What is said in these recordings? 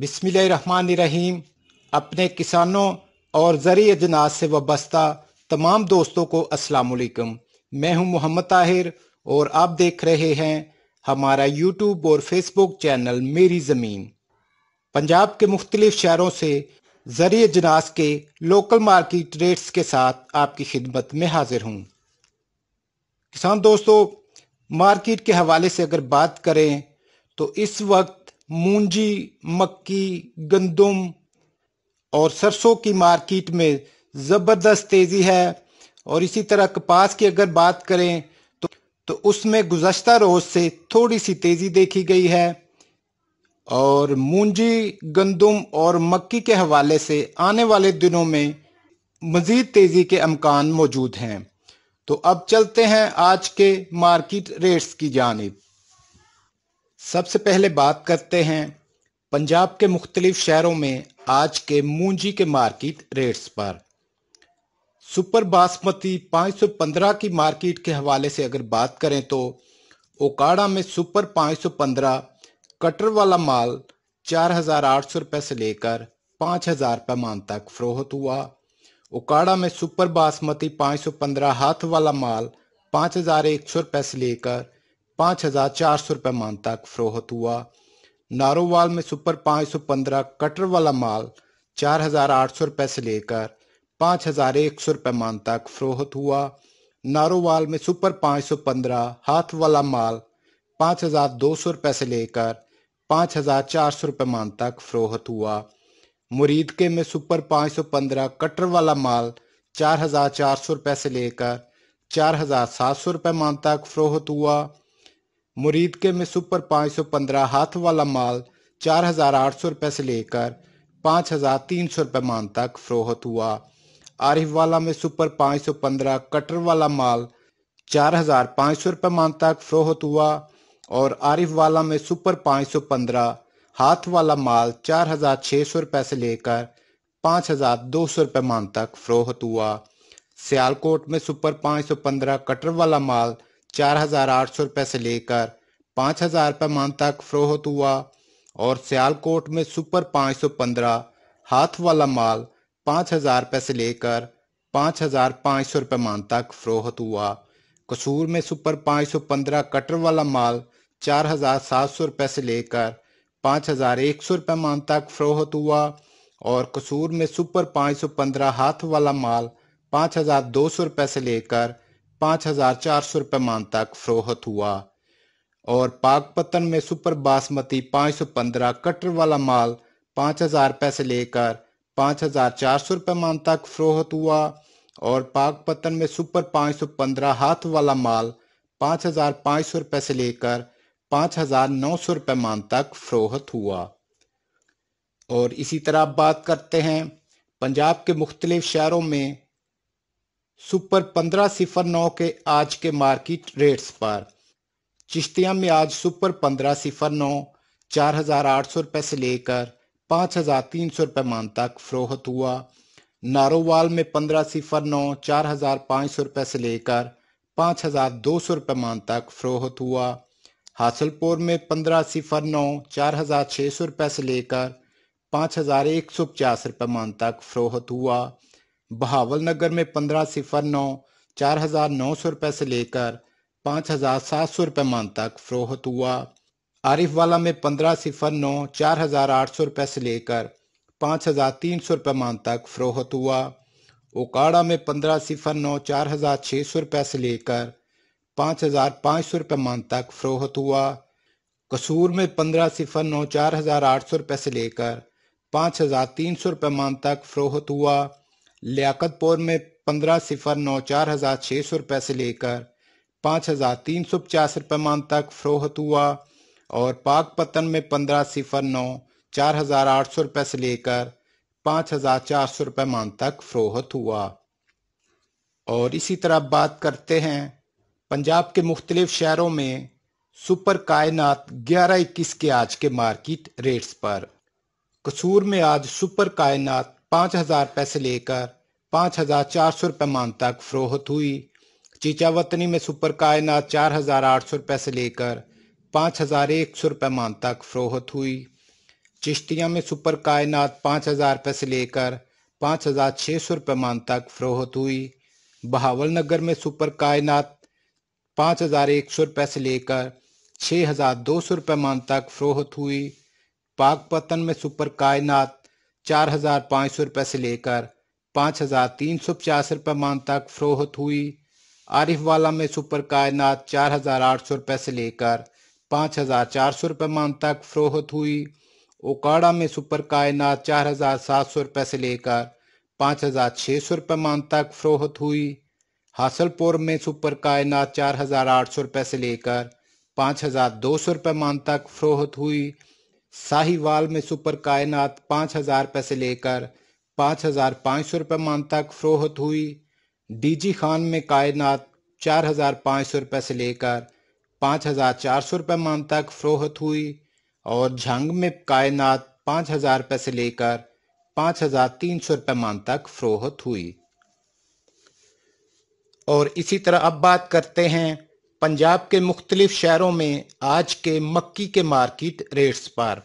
बिसमीम अपने किसानों और ज़रिए जनाज से वाबस्ता तमाम दोस्तों को असलकम मैं हूं मोहम्मद ताहिर और आप देख रहे हैं हमारा यूट्यूब और फेसबुक चैनल मेरी ज़मीन पंजाब के मुख्तलिफ शहरों से ज़रिए जनाज के लोकल मार्केट रेट्स के साथ आपकी खिदमत में हाजिर हूँ किसान दोस्तों मार्केट के हवाले से अगर बात करें तो इस वक्त मूंजी मक्की गंदम और सरसों की मार्केट में ज़बरदस्त तेज़ी है और इसी तरह कपास की अगर बात करें तो तो उसमें गुजश्ता रोज़ से थोड़ी सी तेज़ी देखी गई है और मूंजी गंदम और मक्की के हवाले से आने वाले दिनों में मज़ीद तेज़ी के अमकान मौजूद हैं तो अब चलते हैं आज के मार्केट रेट्स की जानब सबसे पहले बात करते हैं पंजाब के मुख्तलिफ शहरों में आज के मूंजी के मार्केट रेट्स पर सुपर बासमती 515 की मार्केट के हवाले से अगर बात करें तो ओकाड़ा में सुपर 515 कटर वाला माल चार हजार आठ सौ रुपये से लेकर पाँच हजार पैमान तक फरोहत हुआ ओकाड़ा में सुपर बासमती 515 हाथ वाला माल पाँच हजार एक सौ रुपये से लेकर पाँच हजार चार सौ रुपये मान तक फरोहत हुआ नारोवाल में सुपर पाँच सौ पंद्रह कटर वाला माल चार हजार आठ सौ रुपये से लेकर पाँच हजार एक सौ रुपये मान तक फरोहत हुआ नारोवाल में सुपर पाँच सौ पंद्रह हाथ वाला माल पाँच हजार दो सौ रुपये से लेकर पाँच हजार चार सौ रुपये मान तक फरोहत हुआ मुरीद के में सुपर पाँच सौ पंद्रह कटर वाला माल चार हजार चार सौ रुपये से लेकर चार हजार सात सौ रुपये मान तक फरोहत हुआ मुरीद के में सुपर पाँच सौ पंद्रह हाथ वाला माल चार हज़ार आठ सौ से लेकर पाँच हज़ार तीन सौ मान तक फ़रोहत हुआ आरिफ वाला में सुपर पाँच सौ पंद्रह कटर वाला माल चार हज़ार पाँच सौ मान तक फ़रोहत हुआ और आरिफ वाला में सुपर पाँच सौ पंद्रह हाथ वाला माल चार हज़ार छः सौ से लेकर पाँच हज़ार दो सौ मान तक फ़रोहत हुआ सियालकोट में सुपर पाँच सौ पंद्रह कटर वाला माल चार हजार आठ सौ रुपए से लेकर पाँच हजार रुपए मान तक फरोहत हुआ और सियालकोट में सुपर पाँच सौ पंद्रह हाथ वाला माल पाँच हजार रुपए से लेकर पाँच हजार पाँच सौ रुपए मान तक फरोहत हुआ कसूर में सुपर पाँच सौ पंद्रह कटर वाला माल चार हजार सात सौ रुपए से लेकर पाँच हजार एक सौ रुपए मान तक फरोहत हुआ और कसूर में सुपर पाँच सौ पंद्रह हाथ वाला माल पाँच हजार दो सौ रुपए से लेकर पाँच हज़ार चार सौ रुपये मान तक फरोहत हुआ और पाकपतन में सुपर बासमती पाँच सौ पंद्रह कटर वाला माल पाँच हज़ार रुपये से लेकर पाँच हज़ार चार सौ रुपये मान तक फरोहत हुआ और पाकपतन में सुपर पाँच सौ पंद्रह हाथ वाला माल पाँच हज़ार पाँच सौ रुपये से लेकर पाँच हज़ार नौ सौ रुपये मान तक फरोहत हुआ और इसी तरह बात करते हैं पंजाब के मुख्तलिफ शहरों में सुपर पंद्रह सिफर नौ के आज के मार्केट रेट्स पर चिश्तिया में आज सुपर पंद्रह सिफर नौ चार हज़ार आठ सौ रुपए से लेकर पाँच हज़ार तीन सौ रुपए मान तक फ़रोहत हुआ नारोवाल में पंद्रह सिफर नौ चार हज़ार पाँच सौ रुपए से लेकर पाँच हज़ार दो सौ रुपए मान तक फ़रोहत हुआ हासिलपुर में पंद्रह सिफर नौ चार हज़ार छः सौ रुपए से लेकर पाँच हज़ार एक सौ पचास रुपए मान तक फ़रोहत हुआ बहावल नगर में पंद्रह सिफर नौ चार हजार नौ सौ रुपए से लेकर पाँच हजार सात सौ रुपए मान तक फरोहत हुआ आरिफ वाला में पंद्रह सिफर नौ चार हजार आठ सौ रुपए से लेकर पाँच हजार तीन सौ रुपए मान तक फरोहत हुआ ओकाड़ा में पंद्रह सिफर नौ चार हजार छः सौ रुपए से लेकर पाँच हजार पाँच सौ रुपए मान तक फरोहत हुआ कसूर में पंद्रह सिफर नौ चार हजार आठ सौ रुपए से लेकर पाँच हजार तीन सौ रुपए मान तक फरोहत हुआ लियाकतपुर में पंद्रह सिफर नौ चार हजार छः सौ रुपये से लेकर पाँच हजार तीन सौ पचास रुपये मान तक फरोहत हुआ और पाकपतन में पंद्रह सिफर नौ चार हजार आठ सौ रुपये से लेकर पाँच हजार चार सौ रुपये मान तक फरोहत हुआ और इसी तरह बात करते हैं पंजाब के मुख्तलिफ शहरों में सुपर कायनात ग्यारह इक्कीस के आज के मार्केट रेट्स पर कसूर में आज सुपर कायनात पाँच हजार पैसे लेकर पाँच हजार चार सौ रुपये मान तक फरोहत हुई चीचा वतनी में सुपर कायनात चार हजार आठ सौ रुपये से लेकर पाँच हजार एक सौ रुपये मान तक फरोहत हुई चिश्तिया में सुपर कायनात पाँच हजार रुपए से लेकर पाँच हजार छः सौ रुपये मान तक फरोहत हुई बहावल नगर में सुपर कायनात पाँच हजार एक सौ रुपये से लेकर छः हजार दो सौ रुपये मान तक फरोहत हुई पाकपतन में सुपर कायनात चार हजार पाँच सौ रुपये से लेकर पाँच हजार तीन सौ पचास रुपये मान तक फरोहत हुई आरिफ वाला में सुपर कायनात चार हजार आठ सौ रुपये से लेकर पाँच हजार चार सौ रुपये मान तक फरोहत हुई ओकाड़ा में सुपर कायनात चार हजार सात सौ रुपये से लेकर पाँच हजार छः सौ रुपये मान तक फरोहत हुई हासलपुर में सुपर कायनात चार हजार आठ सौ रुपये से लेकर पाँच हजार दो सौ रुपये मान तक फरोहत हुई साहिवाल में सुपर कायनात पाँच हजार पैसे से लेकर पाँच हजार पाँच सौ रुपये मान तक फरोहत हुई डीजी खान में कायनात चार हजार पाँच सौ रुपये से लेकर पाँच हजार चार सौ रुपये मान तक फरोहत हुई और झंग में कायनात पाँच हजार रुपये से लेकर पाँच हजार तीन सौ रुपये मान तक फरोहत हुई और इसी तरह अब बात करते हैं पंजाब के मुख्तलिफ शहरों में आज के मक्की के मार्केट रेट्स पर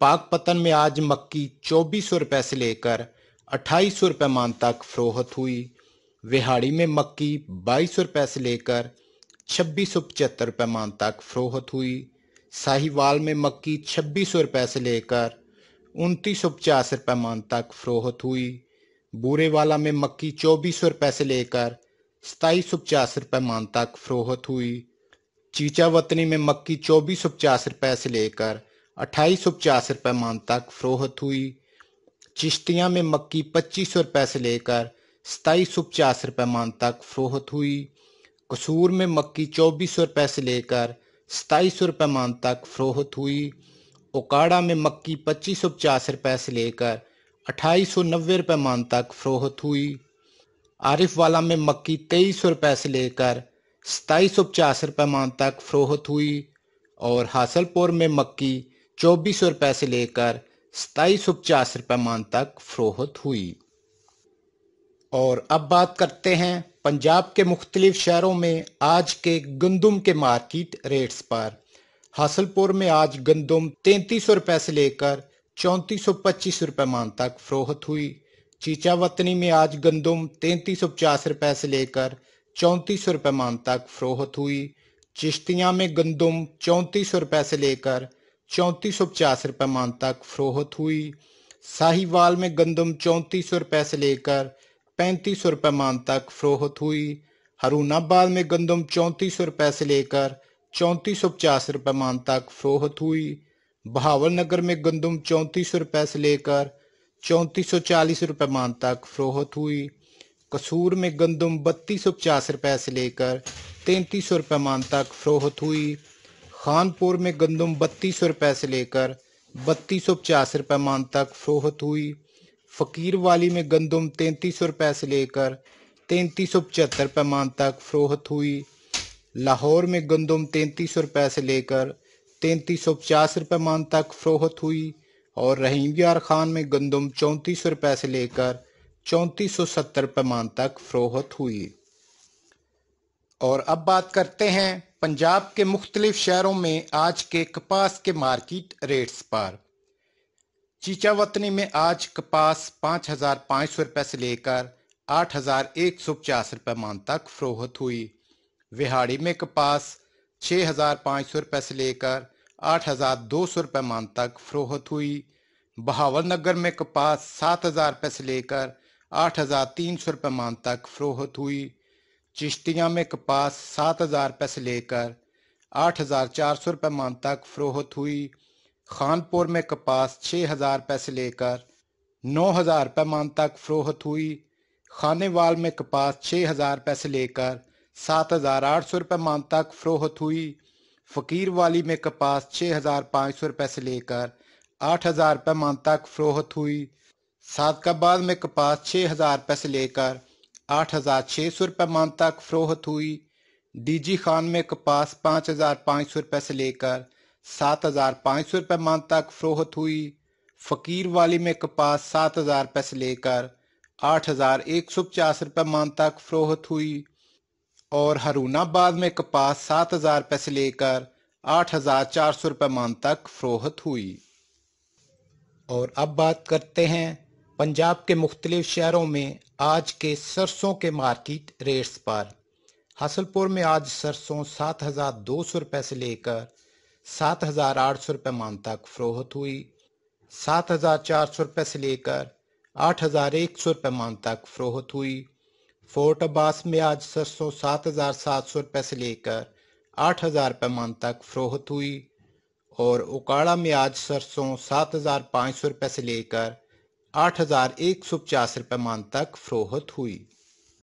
पाक पतन में आज मक्की चौबीस सौ रुपए से लेकर अट्ठाईस सौ रुपये मान तक फ़रोहत हुई विहाड़ी में मक्की बाईस सौ से लेकर छब्बीस सौ पचहत्तर रुपये मान तक फ़रोहत हुई साहिवाल में मक्की छब्बीस सौ रुपए से लेकर उनतीस सौ पचास रुपये मान तक फ़रोहत हुई बूरेवाला में मक्की चौबीस सौ रुपए से लेकर सताईस सौ पचास रुपये मान तक फरोहत हुई चीचा वतनी में मक्की चौबीस सौ पचास रुपये से लेकर अट्ठाईस सौ पचास रुपये मान तक फरोहत हुई चिश्तियाँ में मक्की पच्चीस सौ रुपये से लेकर सताईस सौ पचास रुपये मान तक फरोहत हुई कसूर में मक्की चौबीस सौ रुपये से लेकर सताई सौ रुपये मान तक फरोहत हुई ओकाड़ा में मक्की पच्चीस सौ पचास रुपये से लेकर अट्ठाईस सौ नब्बे रुपये मान तक फरोहत हुई आरिफ वाला में मक्की तेईस सौ रुपए से लेकर सताईस सौ पचास रुपये मान तक फरोहत हुई और हासलपुर में मक्की चौबीस सौ रुपए से लेकर सताईस सौ पचास रुपए मान तक फरोहत हुई और अब बात करते हैं पंजाब के मुख्तलिफ शहरों में आज के गंदम के मार्केट रेट्स पर हासलपुर में आज गंदम तैंतीस सौ रुपए से लेकर चौंतीस सौ पच्चीस रुपए मान तक फरोहत हुई चीचावतनी में आज गंदुम तैंतीस सौ पचास रुपए से लेकर चौंतीस सौ रुपए मान तक फरोहत हुई चिश्तियाँ में गंदुम चौंतीस सौ रुपए से लेकर चौंतीस सौ पचास रुपए मान तक फरोहत हुई साहिवाल में गंदम चौंतीस सौ रुपए से लेकर पैंतीस सौ रुपए मान तक फरोहत हुई हरूनाबाद में गंदुम चौंतीस सौ रुपए से लेकर चौंतीस सौ पचास रुपए मान तक फरोहत हुई बहावल नगर में गंदुम चौंतीस सौ रुपए से लेकर चौंतीस सौ चालीस रुपये मान तक फरोहत हुई कसूर में गंदम बत्तीस सौ पचास रुपये से लेकर तैंतीस सौ रुपये मान तक फरोहत हुई खानपुर में गंदम बत्तीस सौ रुपये से लेकर बत्तीस सौ पचास रुपये मान तक फरोहत हुई फ़कीर वाली में गंदम तैंतीस सौ रुपये से लेकर तैंतीस सौ पचहत्तर रुपये मान तक फरोहत हुई लाहौर में गंदम तैंतीस सौ रुपये से लेकर तैंतीस सौ पचास रुपये मान तक फरोहत हुई और रहीम यार खान में गंदम चौंतीस सौ रुपए से लेकर चौंतीस सौ सत्तर रुपए मान तक फरोहत हुई और अब बात करते हैं पंजाब के मुख्तलिफ शहरों में आज के कपास के मार्केट रेट्स पर चीचावतनी में आज कपास पाँच हज़ार पाँच सौ रुपए से लेकर आठ हज़ार एक सौ पचास रुपए मान तक फरोहत हुई विहाड़ी में कपास छः हज़ार पाँच सौ रुपए से लेकर आठ हजार दो सौ रुपये मान तक फरोहत हुई बहावल नगर में कपास सात हजार रुपये से लेकर आठ हजार तीन सौ रुपये मान तक फरोहत हुई चिश्तियाँ में कपास सात हजार रुपये से लेकर आठ हजार चार सौ रुपये मान तक फरोहत हुई खानपुर में कपास छः हजार रुपये से लेकर नौ हजार रुपये मान तक फरोहत हुई खानेवाल में कपास छः हजार रुपये से लेकर सात हजार आठ सौ रुपये मान तक फरोहत हुई फ़कीर वाली में कपास छः हज़ार पाँच सौ रुपए से लेकर आठ हज़ार रुपये मान तक फरोहत हुई सादकाबाद में कपास छः हज़ार रुपए से लेकर आठ हज़ार छः सौ रुपये मान तक फरोहत हुई डीजी खान में कपास पाँच हज़ार पाँच सौ रुपए से लेकर सात हज़ार पाँच सौ रुपए मान तक फरोहत हुई फ़कीर वाली में कपास सात हज़ार रुपए से लेकर आठ हज़ार एक सौ पचास रुपये मान तक फरोहत हुई और हरूनाबाद में कपास सात हजार रुपये से लेकर आठ हजार चार सौ रुपये मान तक फरोहत हुई और अब बात करते हैं पंजाब के मुख्तलिफ शहरों में आज के सरसों के मार्केट रेट्स पर हसलपुर में आज सरसों सात हजार दो सौ रुपये से लेकर सात हजार आठ सौ रुपये मान तक फरोहत हुई सात हजार चार सौ रुपये से लेकर आठ हजार एक सौ रुपये मान तक फरोहत हुई फोर्ट अब्बास में आज सरसों सात हज़ार सात सौ रुपये से लेकर आठ हज़ार रुपये मान तक फ़रोहत हुई और उकाड़ा में आज सरसों सात हज़ार पाँच सौ रुपये से लेकर आठ हज़ार एक सौ पचास रुपये मान तक फ़रोहत हुई